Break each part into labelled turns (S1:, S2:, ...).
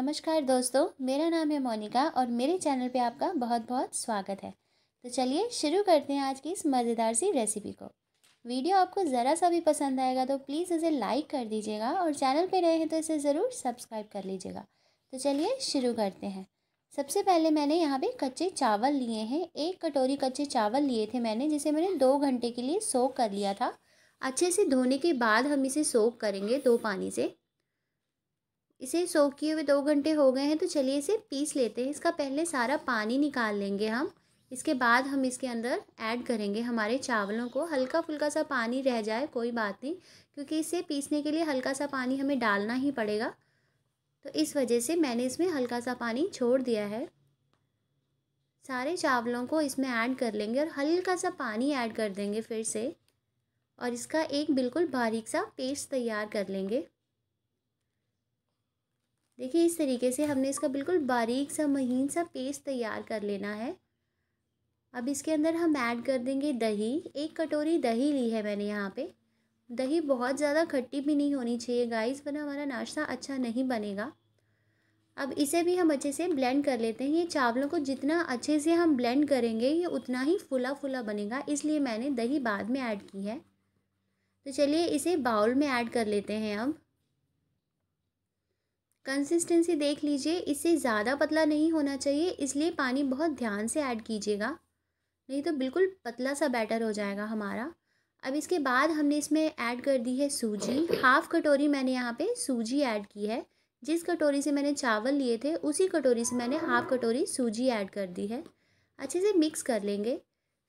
S1: नमस्कार दोस्तों मेरा नाम है मोनिका और मेरे चैनल पे आपका बहुत बहुत स्वागत है तो चलिए शुरू करते हैं आज की इस मज़ेदार सी रेसिपी को वीडियो आपको ज़रा सा भी पसंद आएगा तो प्लीज़ इसे लाइक कर दीजिएगा और चैनल पे रहे हैं तो इसे ज़रूर सब्सक्राइब कर लीजिएगा तो चलिए शुरू करते हैं सबसे पहले मैंने यहाँ पर कच्चे चावल लिए हैं एक कटोरी कच्चे चावल लिए थे मैंने जिसे मैंने दो घंटे के लिए सोख कर लिया था अच्छे से धोने के बाद हम इसे सोख करेंगे दो पानी से इसे सोख किए हुए दो घंटे हो गए हैं तो चलिए इसे पीस लेते हैं इसका पहले सारा पानी निकाल लेंगे हम इसके बाद हम इसके अंदर ऐड करेंगे हमारे चावलों को हल्का फुल्का सा पानी रह जाए कोई बात नहीं क्योंकि इसे पीसने के लिए हल्का सा पानी हमें डालना ही पड़ेगा तो इस वजह से मैंने इसमें हल्का सा पानी छोड़ दिया है सारे चावलों को इसमें ऐड कर लेंगे और हल्का सा पानी ऐड कर देंगे फिर से और इसका एक बिल्कुल बारीक सा पेस्ट तैयार कर लेंगे देखिए इस तरीके से हमने इसका बिल्कुल बारीक सा महीन सा पेस्ट तैयार कर लेना है अब इसके अंदर हम ऐड कर देंगे दही एक कटोरी दही ली है मैंने यहाँ पे दही बहुत ज़्यादा खट्टी भी नहीं होनी चाहिए गाइस वरना हमारा नाश्ता अच्छा नहीं बनेगा अब इसे भी हम अच्छे से ब्लेंड कर लेते हैं ये चावलों को जितना अच्छे से हम ब्लेंड करेंगे ये उतना ही फुला फुला बनेगा इसलिए मैंने दही बाद में ऐड की है तो चलिए इसे बाउल में ऐड कर लेते हैं अब कंसिस्टेंसी देख लीजिए इससे ज़्यादा पतला नहीं होना चाहिए इसलिए पानी बहुत ध्यान से ऐड कीजिएगा नहीं तो बिल्कुल पतला सा बैटर हो जाएगा हमारा अब इसके बाद हमने इसमें ऐड कर दी है सूजी हाफ़ कटोरी मैंने यहाँ पे सूजी ऐड की है जिस कटोरी से मैंने चावल लिए थे उसी कटोरी से मैंने हाफ़ कटोरी सूजी ऐड कर दी है अच्छे से मिक्स कर लेंगे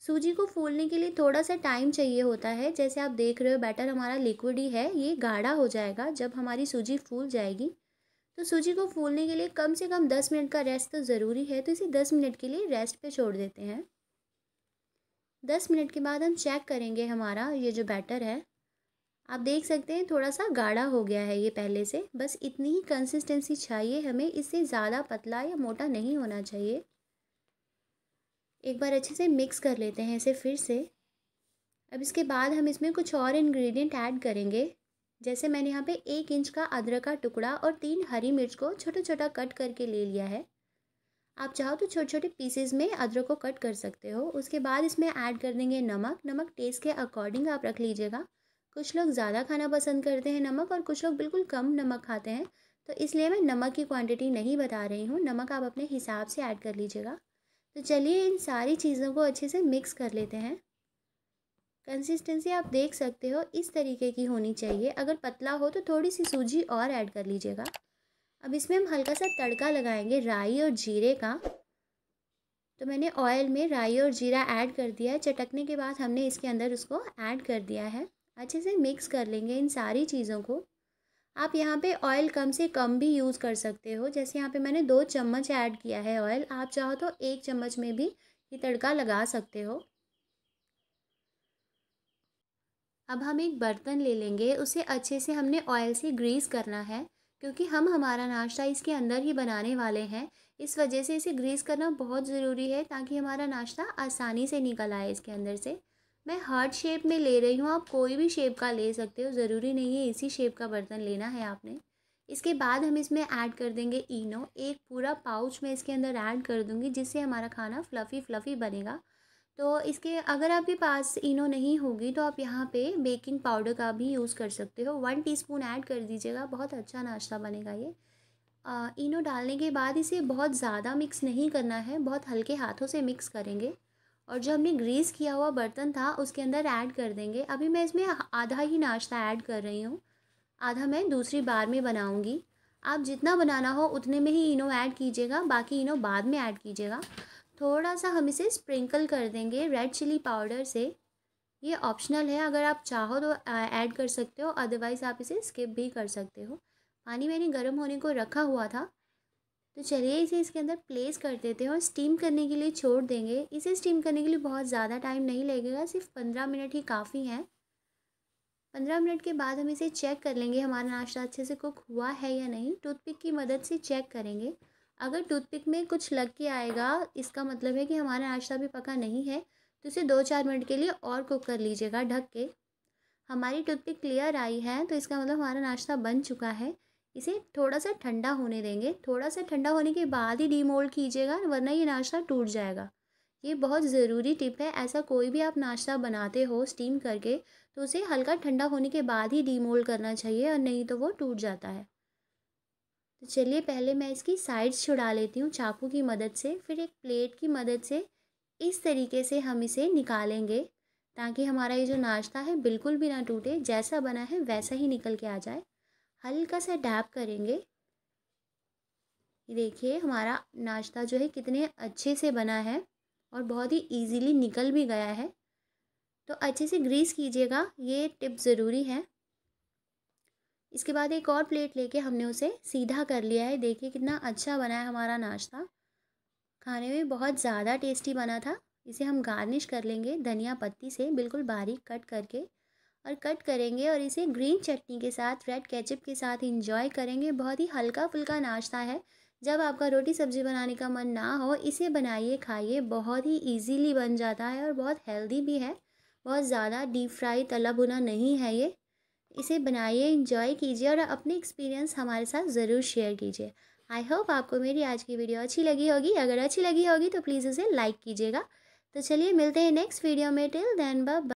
S1: सूजी को फूलने के लिए थोड़ा सा टाइम चाहिए होता है जैसे आप देख रहे हो बैटर हमारा लिक्विड ही है ये गाढ़ा हो जाएगा जब हमारी सूजी फूल जाएगी तो सूजी को फूलने के लिए कम से कम दस मिनट का रेस्ट तो ज़रूरी है तो इसे दस मिनट के लिए रेस्ट पे छोड़ देते हैं दस मिनट के बाद हम चेक करेंगे हमारा ये जो बैटर है आप देख सकते हैं थोड़ा सा गाढ़ा हो गया है ये पहले से बस इतनी ही कंसिस्टेंसी चाहिए हमें इससे ज़्यादा पतला या मोटा नहीं होना चाहिए एक बार अच्छे से मिक्स कर लेते हैं इसे फिर से अब इसके बाद हम इसमें कुछ और इंग्रेडिएंट ऐड करेंगे जैसे मैंने यहाँ पे एक इंच का अदरक का टुकड़ा और तीन हरी मिर्च को छोटा छोटा कट करके ले लिया है आप चाहो तो छोटे छोटे पीसेज में अदरक को कट कर सकते हो उसके बाद इसमें ऐड कर देंगे नमक नमक टेस्ट के अकॉर्डिंग आप रख लीजिएगा कुछ लोग ज़्यादा खाना पसंद करते हैं नमक और कुछ लोग बिल्कुल कम नमक खाते हैं तो इसलिए मैं नमक की क्वांटिटी नहीं बता रही हूँ नमक आप अपने हिसाब से ऐड कर लीजिएगा तो चलिए इन सारी चीज़ों को अच्छे से मिक्स कर लेते हैं कंसिस्टेंसी आप देख सकते हो इस तरीके की होनी चाहिए अगर पतला हो तो थोड़ी सी सूजी और ऐड कर लीजिएगा अब इसमें हम हल्का सा तड़का लगाएंगे राई और जीरे का तो मैंने ऑयल में राई और जीरा ऐड कर दिया है चटकने के बाद हमने इसके अंदर उसको ऐड कर दिया है अच्छे से मिक्स कर लेंगे इन सारी चीज़ों को आप यहाँ पे ऑयल कम से कम भी यूज़ कर सकते हो जैसे यहाँ पे मैंने दो चम्मच ऐड किया है ऑयल आप चाहो तो एक चम्मच में भी ये तड़का लगा सकते हो अब हम एक बर्तन ले लेंगे उसे अच्छे से हमने ऑयल से ग्रीस करना है क्योंकि हम हमारा नाश्ता इसके अंदर ही बनाने वाले हैं इस वजह से इसे ग्रीस करना बहुत ज़रूरी है ताकि हमारा नाश्ता आसानी से निकल आए इसके अंदर से मैं हार्ट शेप में ले रही हूँ आप कोई भी शेप का ले सकते हो ज़रूरी नहीं है इसी शेप का बर्तन लेना है आपने इसके बाद हम इसमें ऐड कर देंगे इनो एक पूरा पाउच में इसके अंदर ऐड कर दूँगी जिससे हमारा खाना फ्लफ़ी फ्लफ़ी बनेगा तो इसके अगर आपके पास इनो नहीं होगी तो आप यहाँ पे बेकिंग पाउडर का भी यूज़ कर सकते हो वन टीस्पून ऐड कर दीजिएगा बहुत अच्छा नाश्ता बनेगा ये आ, इनो डालने के बाद इसे बहुत ज़्यादा मिक्स नहीं करना है बहुत हल्के हाथों से मिक्स करेंगे और जो हमने ग्रीस किया हुआ बर्तन था उसके अंदर ऐड कर देंगे अभी मैं इसमें आधा ही नाश्ता ऐड कर रही हूँ आधा मैं दूसरी बार में बनाऊँगी आप जितना बनाना हो उतने में ही इनो ऐड कीजिएगा बाकी इनो बाद में ऐड कीजिएगा थोड़ा सा हम इसे स्प्रिंकल कर देंगे रेड चिली पाउडर से ये ऑप्शनल है अगर आप चाहो तो ऐड कर सकते हो अदरवाइज़ आप इसे स्किप भी कर सकते हो पानी मैंने गर्म होने को रखा हुआ था तो चलिए इसे इसके अंदर प्लेस कर देते हैं और स्टीम करने के लिए छोड़ देंगे इसे स्टीम करने के लिए बहुत ज़्यादा टाइम नहीं लगेगा सिर्फ पंद्रह मिनट ही काफ़ी है पंद्रह मिनट के बाद हम इसे चेक कर लेंगे हमारा नाश्ता अच्छे से कुक हुआ है या नहीं टूथपिक की मदद से चेक करेंगे अगर टूथपिक में कुछ लग के आएगा इसका मतलब है कि हमारा नाश्ता भी पका नहीं है तो इसे दो चार मिनट के लिए और कुक कर लीजिएगा ढक के हमारी टूथपिक क्लियर आई है तो इसका मतलब हमारा नाश्ता बन चुका है इसे थोड़ा सा ठंडा होने देंगे थोड़ा सा ठंडा होने के बाद ही डीमोल्ड कीजिएगा वरना ये नाश्ता टूट जाएगा ये बहुत ज़रूरी टिप है ऐसा कोई भी आप नाश्ता बनाते हो स्टीम करके तो उसे हल्का ठंडा होने के बाद ही डीमोल्ड करना चाहिए और नहीं तो वो टूट जाता है तो चलिए पहले मैं इसकी साइड्स छुड़ा लेती हूँ चाकू की मदद से फिर एक प्लेट की मदद से इस तरीके से हम इसे निकालेंगे ताकि हमारा ये जो नाश्ता है बिल्कुल भी ना टूटे जैसा बना है वैसा ही निकल के आ जाए हल्का सा डैप करेंगे देखिए हमारा नाश्ता जो है कितने अच्छे से बना है और बहुत ही इजीली निकल भी गया है तो अच्छे से ग्रीस कीजिएगा ये टिप ज़रूरी है इसके बाद एक और प्लेट लेके हमने उसे सीधा कर लिया है देखिए कितना अच्छा बना है हमारा नाश्ता खाने में बहुत ज़्यादा टेस्टी बना था इसे हम गार्निश कर लेंगे धनिया पत्ती से बिल्कुल बारीक कट करके और कट करेंगे और इसे ग्रीन चटनी के साथ रेड केचप के साथ इंजॉय करेंगे बहुत ही हल्का फुल्का नाश्ता है जब आपका रोटी सब्जी बनाने का मन ना हो इसे बनाइए खाइए बहुत ही ईजीली बन जाता है और बहुत हेल्दी भी है बहुत ज़्यादा डीप फ्राई तला भुना नहीं है ये इसे बनाइए इंजॉय कीजिए और अपने एक्सपीरियंस हमारे साथ ज़रूर शेयर कीजिए आई होप आपको मेरी आज की वीडियो अच्छी लगी होगी अगर अच्छी लगी होगी तो प्लीज़ इसे लाइक कीजिएगा तो चलिए मिलते हैं नेक्स्ट वीडियो में टिल देन बाय